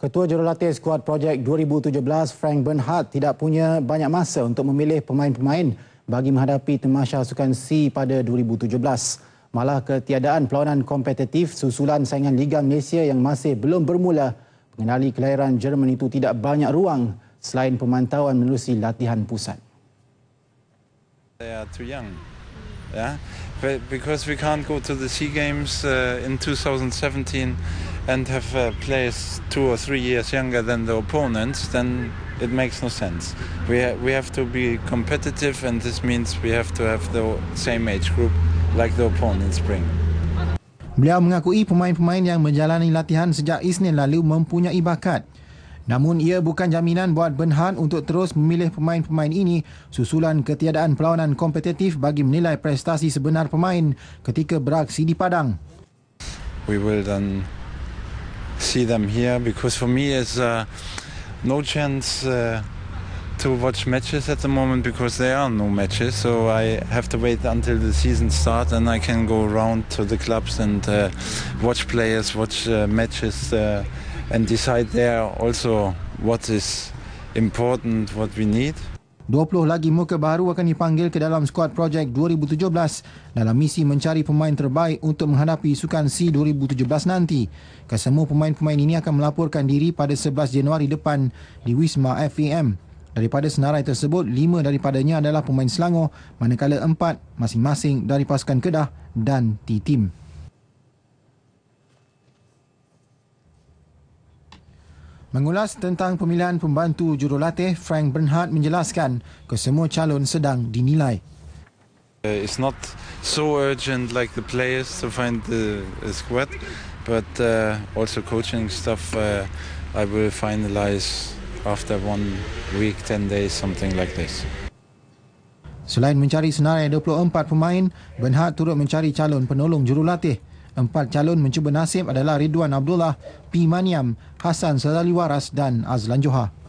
Ketua Jurulatih Skuad Projek 2017 Frank Bernhard tidak punya banyak masa untuk memilih pemain-pemain bagi menghadapi temasya sukan C pada 2017. Malah ketiadaan perlawanan kompetitif susulan saingan Liga Malaysia yang masih belum bermula mengenali kelahiran Jerman itu tidak banyak ruang selain pemantauan melalui latihan pusat. They are too young. Yeah. Because we can't go to the C Games uh, in 2017 and have uh, players two or three years younger than the opponents, then it makes no sense. We, ha- we have to be competitive, and this means we have to have the same age group like the opponents bring. Beliau mengakui pemain-pemain yang menjalani latihan sejak Isnin lalu mempunyai bakat. Namun ia bukan jaminan buat Benhan untuk terus memilih pemain-pemain ini susulan ketiadaan perlawanan kompetitif bagi menilai prestasi sebenar pemain ketika beraksi di padang. We will then see them here because for me is uh, no chance uh, to watch matches at the moment because there are no matches. So I have to wait until the season starts and I can go around to the clubs and uh, watch players, watch uh, matches, uh, and decide there also what is important, what we need. 20 lagi muka baru akan dipanggil ke dalam skuad projek 2017 dalam misi mencari pemain terbaik untuk menghadapi sukan C 2017 nanti. Kesemua pemain-pemain ini akan melaporkan diri pada 11 Januari depan di Wisma FAM. Daripada senarai tersebut, 5 daripadanya adalah pemain Selangor, manakala 4 masing-masing dari pasukan Kedah dan T-Team. Mengulas tentang pemilihan pembantu jurulatih Frank Bernhard menjelaskan kesemua calon sedang dinilai. Uh, it's not so urgent like the players to find the uh, squad, but uh, also coaching stuff I will finalize after one week, ten days, something like this. Selain mencari senarai 24 pemain, Bernhard turut mencari calon penolong jurulatih. Empat calon mencuba nasib adalah Ridwan Abdullah, P. Maniam, Hassan Sazali Waras dan Azlan Johar.